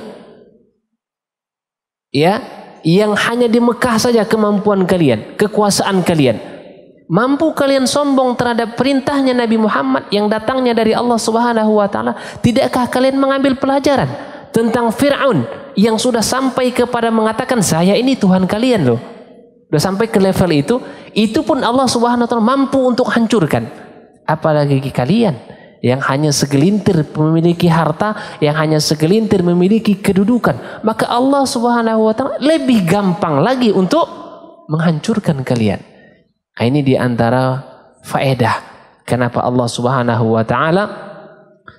Ya, yang hanya di Mekah saja kemampuan kalian, kekuasaan kalian Mampu kalian sombong terhadap perintahnya Nabi Muhammad yang datangnya dari Allah Subhanahu wa taala? Tidakkah kalian mengambil pelajaran tentang Firaun yang sudah sampai kepada mengatakan saya ini Tuhan kalian loh. Sudah sampai ke level itu, itu pun Allah Subhanahu wa taala mampu untuk hancurkan. Apalagi kalian yang hanya segelintir memiliki harta, yang hanya segelintir memiliki kedudukan, maka Allah Subhanahu wa taala lebih gampang lagi untuk menghancurkan kalian. Ah, ini diantara faedah. Kenapa Allah subhanahu wa ta'ala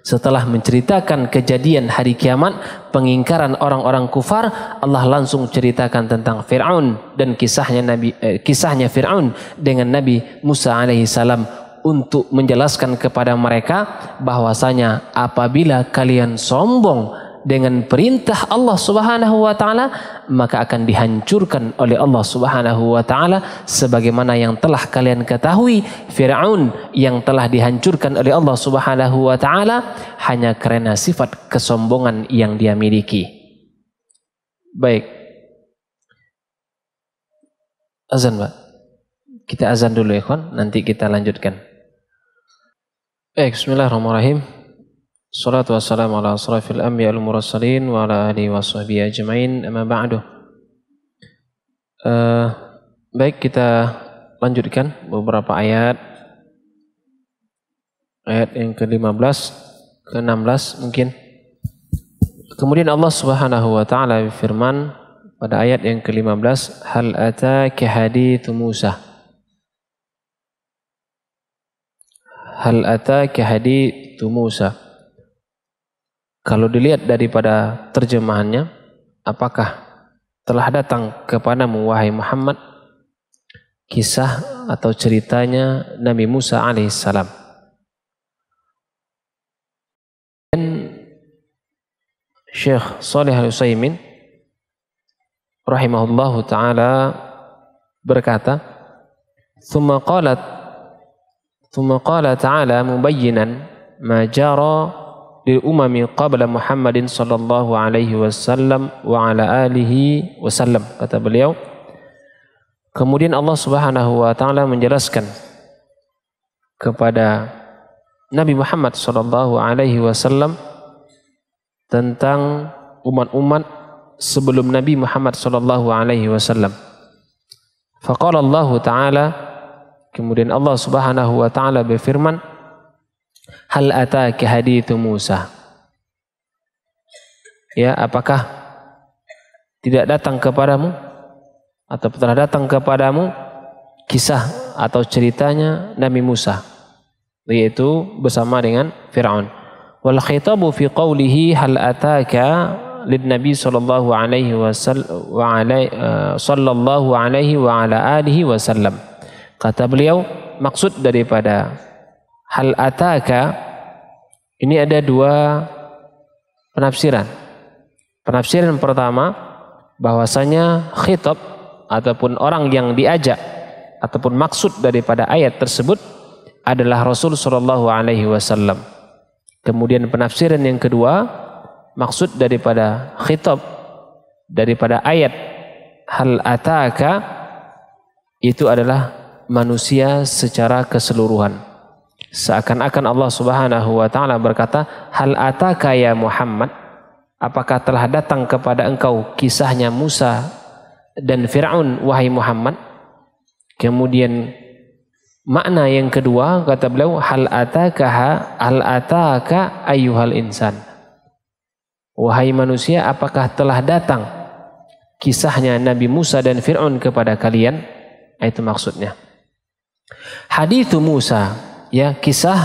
setelah menceritakan kejadian hari kiamat, pengingkaran orang-orang kufar, Allah langsung ceritakan tentang Fir'aun dan kisahnya Nabi eh, kisahnya Fir'aun dengan Nabi Musa alaihi salam untuk menjelaskan kepada mereka bahwasanya apabila kalian sombong dengan perintah Allah Subhanahu wa taala maka akan dihancurkan oleh Allah Subhanahu wa taala sebagaimana yang telah kalian ketahui Firaun yang telah dihancurkan oleh Allah Subhanahu wa taala hanya karena sifat kesombongan yang dia miliki. Baik. Azan, Pak. Kita azan dulu ya, kawan. Nanti kita lanjutkan. Baik, bismillahirrahmanirrahim. Salatu wassalamu ala asrafil anbiya al mursalin wa ala alihi wa sahbihi ajma'in amma ba'du. Uh, baik kita lanjutkan beberapa ayat. Ayat yang ke-15, ke-16 mungkin. Kemudian Allah Subhanahu wa taala berfirman pada ayat yang ke-15, "Hal ataka hadithu Musa?" Hal ataka hadithu Musa? Kalau dilihat daripada terjemahannya, apakah telah datang kepadamu wahai Muhammad kisah atau ceritanya Nabi Musa alaihissalam. Dan Syekh Salih Al-Utsaimin rahimahullahu taala berkata, "Tsumma qalat tsumma qala ta'ala mubayyinan ma jara lil umami qabla Muhammadin sallallahu alaihi wasallam wa ala alihi wasallam kata beliau kemudian Allah Subhanahu wa taala menjelaskan kepada Nabi Muhammad sallallahu alaihi wasallam tentang umat-umat sebelum Nabi Muhammad sallallahu alaihi wasallam faqala Allah taala kemudian Allah Subhanahu wa taala berfirman Hal ataki hadithu Musa. Ya, apakah tidak datang kepadamu atau telah datang kepadamu kisah atau ceritanya Nabi Musa yaitu bersama dengan Firaun. Wal khitabu fi qawlihi hal ataka lid nabi sallallahu alaihi wasallam eh, wa ala alihi wasallam. Kata beliau maksud daripada hal ataka ini ada dua penafsiran. Penafsiran pertama bahwasanya khitab ataupun orang yang diajak ataupun maksud daripada ayat tersebut adalah Rasul sallallahu alaihi wasallam. Kemudian penafsiran yang kedua maksud daripada khitab daripada ayat hal ataka itu adalah manusia secara keseluruhan seakan-akan Allah Subhanahu wa taala berkata, "Hal ataka ya Muhammad? Apakah telah datang kepada engkau kisahnya Musa dan Firaun wahai Muhammad?" Kemudian makna yang kedua kata beliau, "Hal ataka ha, al ataka ayyuhal insan?" Wahai manusia, apakah telah datang kisahnya Nabi Musa dan Firaun kepada kalian? Itu maksudnya. Hadis Musa ya kisah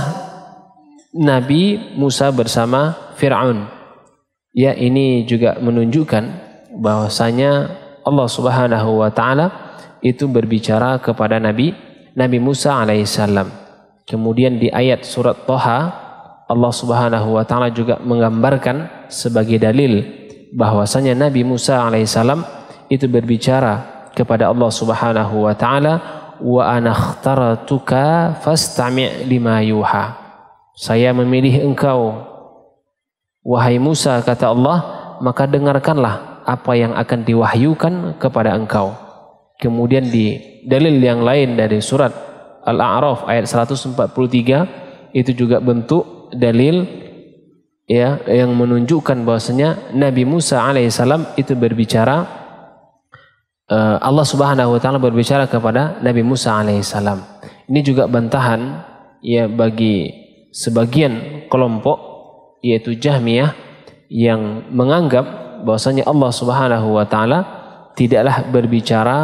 Nabi Musa bersama Fir'aun. Ya ini juga menunjukkan bahwasanya Allah Subhanahu wa taala itu berbicara kepada Nabi Nabi Musa alaihissalam. Kemudian di ayat surat Thaha Allah Subhanahu wa taala juga menggambarkan sebagai dalil bahwasanya Nabi Musa alaihissalam itu berbicara kepada Allah Subhanahu wa taala wa anakhtaratuka fastami' lima yuha. Saya memilih engkau. Wahai Musa kata Allah, maka dengarkanlah apa yang akan diwahyukan kepada engkau. Kemudian di dalil yang lain dari surat Al-A'raf ayat 143 itu juga bentuk dalil ya yang menunjukkan bahwasanya Nabi Musa alaihissalam itu berbicara Eh, Allah Subhanahu wa taala berbicara kepada Nabi Musa alaihissalam. Ini juga bantahan ya bagi sebagian kelompok yaitu Jahmiyah yang menganggap bahwasanya Allah Subhanahu wa taala tidaklah berbicara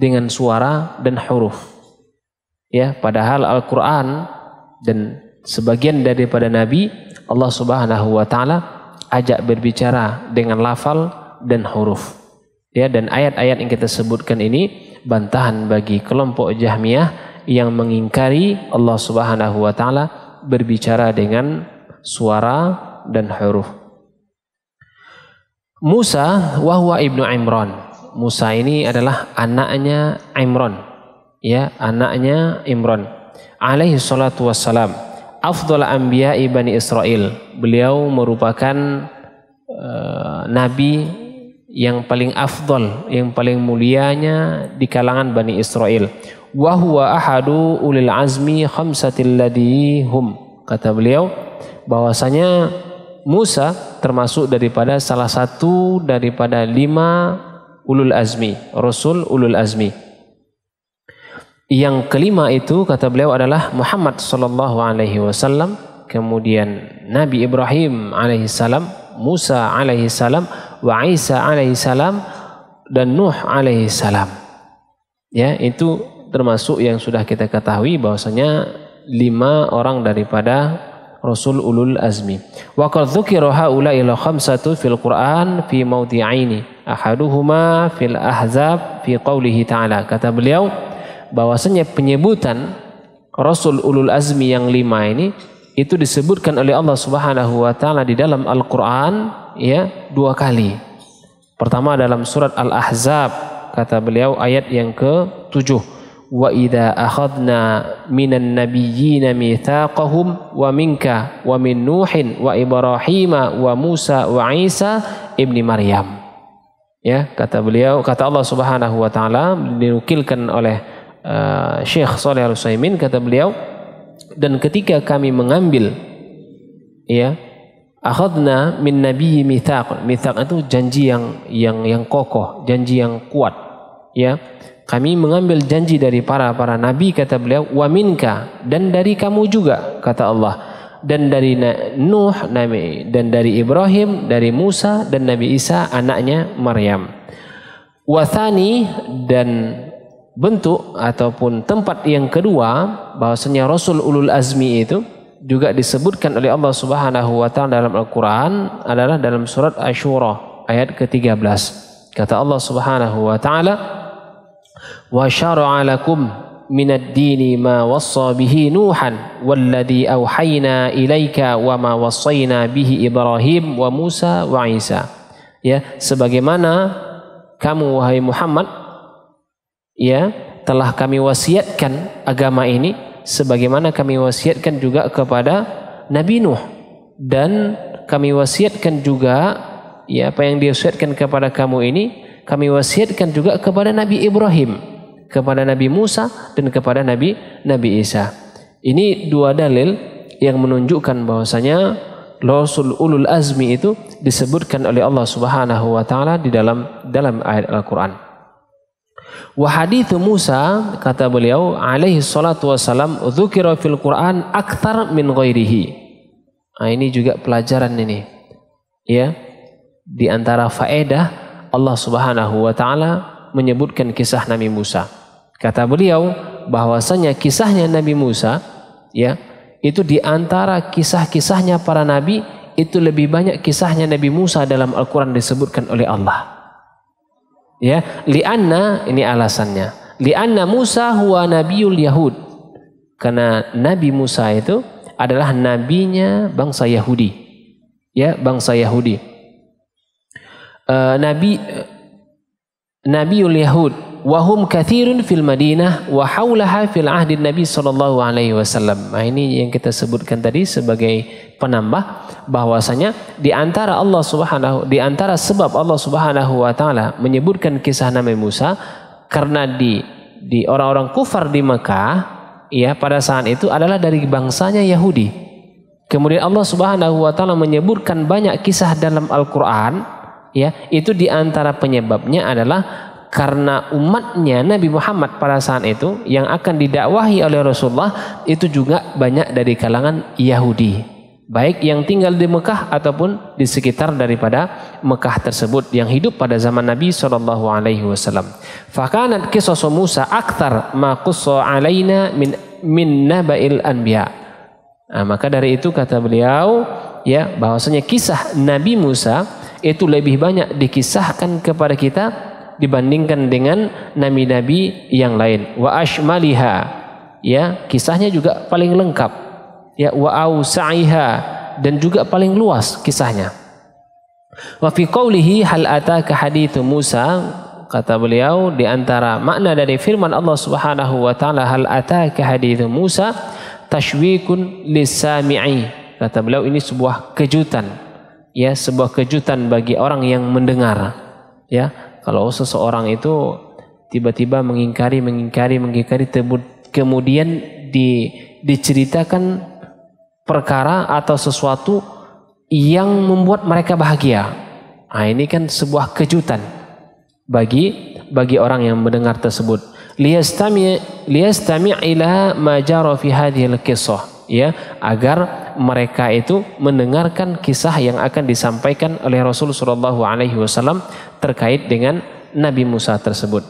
dengan suara dan huruf. Ya, padahal Al-Qur'an dan sebagian daripada nabi Allah Subhanahu wa taala ajak berbicara dengan lafal dan huruf. Ya dan ayat-ayat yang kita sebutkan ini bantahan bagi kelompok Jahmiyah yang mengingkari Allah Subhanahu wa taala berbicara dengan suara dan huruf. Musa wahwa ibnu Imran. Musa ini adalah anaknya Imran. Ya, anaknya Imran. Alaihi salatu wassalam. Afdol anbiya'i Bani Israel. Beliau merupakan uh, nabi yang paling afdal, yang paling mulianya di kalangan Bani Israel. Wa huwa ahadu ulil azmi khamsatil ladihum. Kata beliau, bahwasanya Musa termasuk daripada salah satu daripada lima ulul azmi, Rasul ulul azmi. Yang kelima itu kata beliau adalah Muhammad sallallahu alaihi wasallam, kemudian Nabi Ibrahim alaihi salam, Musa alaihi salam, wa Isa alaihi salam dan Nuh alaihi salam. Ya, itu termasuk yang sudah kita ketahui bahwasanya lima orang daripada Rasul ulul azmi. Wa qad dzukira haula ila khamsatu fil Qur'an fi mawdi'aini. Ahaduhuma fil Ahzab fi qoulihi ta'ala. Kata beliau bahwasanya penyebutan Rasul ulul azmi yang lima ini itu disebutkan oleh Allah Subhanahu wa taala di dalam Al-Qur'an ya dua kali. Pertama dalam surat Al-Ahzab kata beliau ayat yang ke tujuh. Wa ida idza akhadna minan nabiyyin mitsaqahum wa minka wa min Nuhin wa Ibrahim wa Musa wa Isa ibni Maryam. Ya, kata beliau, kata Allah Subhanahu wa taala dinukilkan oleh uh, Syekh Shalih Al-Utsaimin kata beliau dan ketika kami mengambil ya akhadna min nabi mithaq mithaq itu janji yang yang yang kokoh janji yang kuat ya kami mengambil janji dari para para nabi kata beliau wa minka dan dari kamu juga kata Allah dan dari Nuh nabi dan dari Ibrahim dari Musa dan Nabi Isa anaknya Maryam wa dan bentuk ataupun tempat yang kedua bahwasanya Rasul ulul azmi itu juga disebutkan oleh Allah Subhanahu wa taala dalam Al-Qur'an adalah dalam surat Asy-Syura ayat ke-13. Kata Allah Subhanahu wa taala wa syara'a lakum min ad-dini ma wassa bihi nuhan walladhi awhayna ilaika wa ma wassayna bihi ibrahim wa musa wa isa ya sebagaimana kamu wahai Muhammad ya telah kami wasiatkan agama ini sebagaimana kami wasiatkan juga kepada Nabi Nuh dan kami wasiatkan juga ya apa yang dia wasiatkan kepada kamu ini kami wasiatkan juga kepada Nabi Ibrahim kepada Nabi Musa dan kepada Nabi Nabi Isa ini dua dalil yang menunjukkan bahwasanya Rasul Ulul Azmi itu disebutkan oleh Allah Subhanahu wa taala di dalam dalam ayat Al-Qur'an. al quran Wa hadithu Musa kata beliau alaihi salatu wasalam dzukira fil Quran akthar min ghairihi. Nah, ini juga pelajaran ini. Ya. Di antara faedah Allah Subhanahu wa taala menyebutkan kisah Nabi Musa. Kata beliau bahwasanya kisahnya Nabi Musa ya itu di antara kisah-kisahnya para nabi itu lebih banyak kisahnya Nabi Musa dalam Al-Qur'an disebutkan oleh Allah. Ya, lianna ini alasannya. Lianna Musa huwa Nabiul Yahud. Karena Nabi Musa itu adalah nabinya bangsa Yahudi. Ya, bangsa Yahudi. Uh, nabi Nabiul Yahud wahum kathirun fil Madinah wa haulaha fil ahdi Nabi sallallahu alaihi wasallam. Nah, ini yang kita sebutkan tadi sebagai penambah bahwasanya di antara Allah Subhanahu di antara sebab Allah Subhanahu wa taala menyebutkan kisah Nabi Musa karena di di orang-orang kufar di Mekah ya pada saat itu adalah dari bangsanya Yahudi. Kemudian Allah Subhanahu wa taala menyebutkan banyak kisah dalam Al-Qur'an ya itu di antara penyebabnya adalah karena umatnya Nabi Muhammad pada saat itu yang akan didakwahi oleh Rasulullah itu juga banyak dari kalangan Yahudi baik yang tinggal di Mekah ataupun di sekitar daripada Mekah tersebut yang hidup pada zaman Nabi Shallallahu Alaihi Wasallam. Fakanat kisah Musa akhtar makusso alaina min min nabail anbiya. Nah, maka dari itu kata beliau ya bahwasanya kisah Nabi Musa itu lebih banyak dikisahkan kepada kita dibandingkan dengan nabi-nabi yang lain. Wa ashmaliha ya kisahnya juga paling lengkap ya wa au dan juga paling luas kisahnya. Wa fi qawlihi hal ataka hadithu Musa kata beliau di antara makna dari firman Allah Subhanahu wa taala hal ataka hadithu Musa tashwiqun lisami'i kata beliau ini sebuah kejutan ya sebuah kejutan bagi orang yang mendengar ya kalau seseorang itu tiba-tiba mengingkari mengingkari mengingkari kemudian di diceritakan perkara atau sesuatu yang membuat mereka bahagia. Nah, ini kan sebuah kejutan bagi bagi orang yang mendengar tersebut. Liyastami liyastami ila ma jara fi hadhil kisah, ya agar mereka itu mendengarkan kisah yang akan disampaikan oleh Rasul Shallallahu alaihi wasallam terkait dengan Nabi Musa tersebut.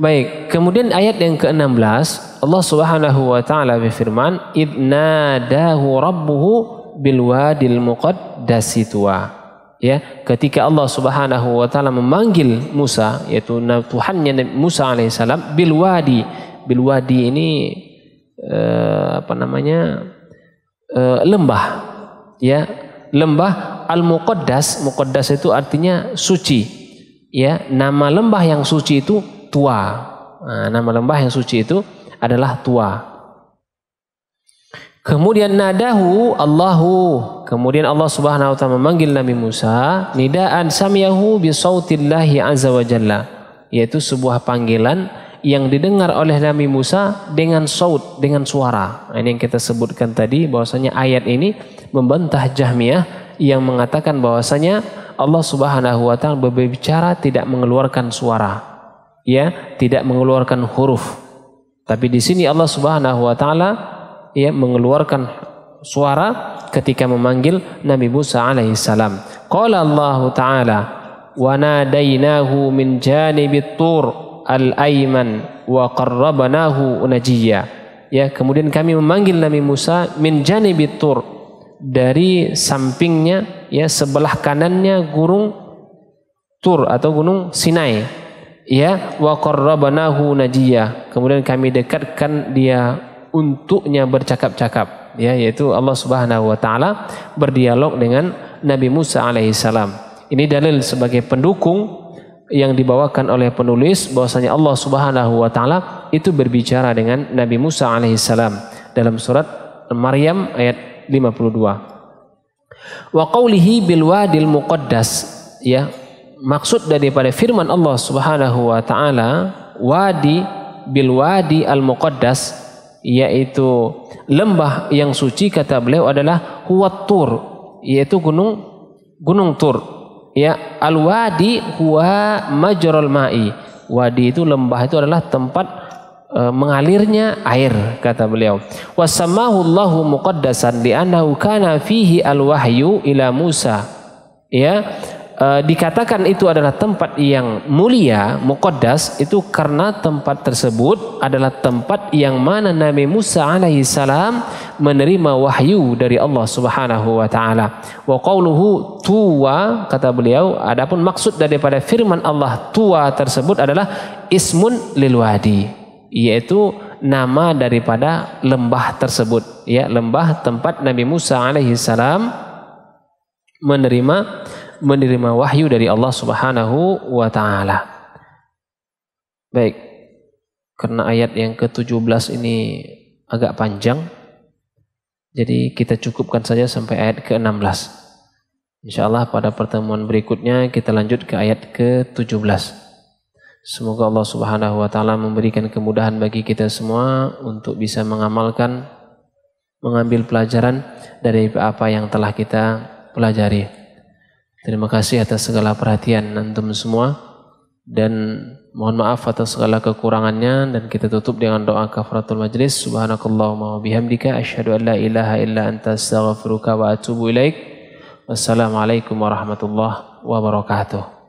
Baik, kemudian ayat yang ke-16 Allah Subhanahu wa taala berfirman, "Ibnadahu rabbuhu bil wadil muqaddasi tua." Ya, ketika Allah Subhanahu wa taala memanggil Musa yaitu Tuhannya Musa alaihissalam bil wadi. Bil wadi ini eh, apa namanya? Eh, lembah. Ya, lembah al-muqaddas. Muqaddas itu artinya suci. Ya, nama lembah yang suci itu tua. Nah, nama lembah yang suci itu adalah tua. Kemudian nadahu Allahu. Kemudian Allah Subhanahu wa taala memanggil Nabi Musa nidaan samiyahu bi sautillahi azza wa jalla. Yaitu sebuah panggilan yang didengar oleh Nabi Musa dengan saut, dengan suara. Nah, ini yang kita sebutkan tadi bahwasanya ayat ini membantah Jahmiyah yang mengatakan bahwasanya Allah Subhanahu wa taala berbicara tidak mengeluarkan suara. Ya, tidak mengeluarkan huruf. Tapi di sini Allah Subhanahu wa taala ia mengeluarkan suara ketika memanggil Nabi Musa alaihi salam. Qala Allah taala wa nadainahu min janibit tur al-ayman wa qarrabnahu najiyya. Ya, kemudian kami memanggil Nabi Musa min janibit tur dari sampingnya ya sebelah kanannya gunung Tur atau gunung Sinai. ya wa qarrabnahu najiya. kemudian kami dekatkan dia untuknya bercakap-cakap ya yaitu Allah Subhanahu wa taala berdialog dengan Nabi Musa alaihi salam ini dalil sebagai pendukung yang dibawakan oleh penulis bahwasanya Allah Subhanahu wa taala itu berbicara dengan Nabi Musa alaihi salam dalam surat Maryam ayat 52 wa qawlihi bil wadil muqaddas ya maksud daripada firman Allah Subhanahu wa taala wadi bil wadi al muqaddas yaitu lembah yang suci kata beliau adalah huwa tur yaitu gunung gunung tur ya al wadi huwa majral ma'i wadi itu lembah itu adalah tempat e, mengalirnya air kata beliau wasamahu Allahu muqaddasan li'annahu kana fihi al wahyu ila Musa ya Eh, dikatakan itu adalah tempat yang mulia, Mukodas itu karena tempat tersebut adalah tempat yang mana Nabi Musa alaihi salam menerima wahyu dari Allah Subhanahu wa taala. Wa qauluhu tuwa kata beliau adapun maksud daripada firman Allah tua tersebut adalah ismun lil wadi yaitu nama daripada lembah tersebut ya lembah tempat Nabi Musa alaihi salam menerima menerima wahyu dari Allah Subhanahu wa taala. Baik. Karena ayat yang ke-17 ini agak panjang. Jadi kita cukupkan saja sampai ayat ke-16. InsyaAllah pada pertemuan berikutnya kita lanjut ke ayat ke-17. Semoga Allah subhanahu wa ta'ala memberikan kemudahan bagi kita semua untuk bisa mengamalkan, mengambil pelajaran dari apa yang telah kita pelajari. Terima kasih atas segala perhatian antum semua dan mohon maaf atas segala kekurangannya dan kita tutup dengan doa kafaratul majlis subhanakallahumma wa bihamdika asyhadu an la ilaha illa anta astaghfiruka wa atubu ilaik wassalamu alaikum warahmatullahi wabarakatuh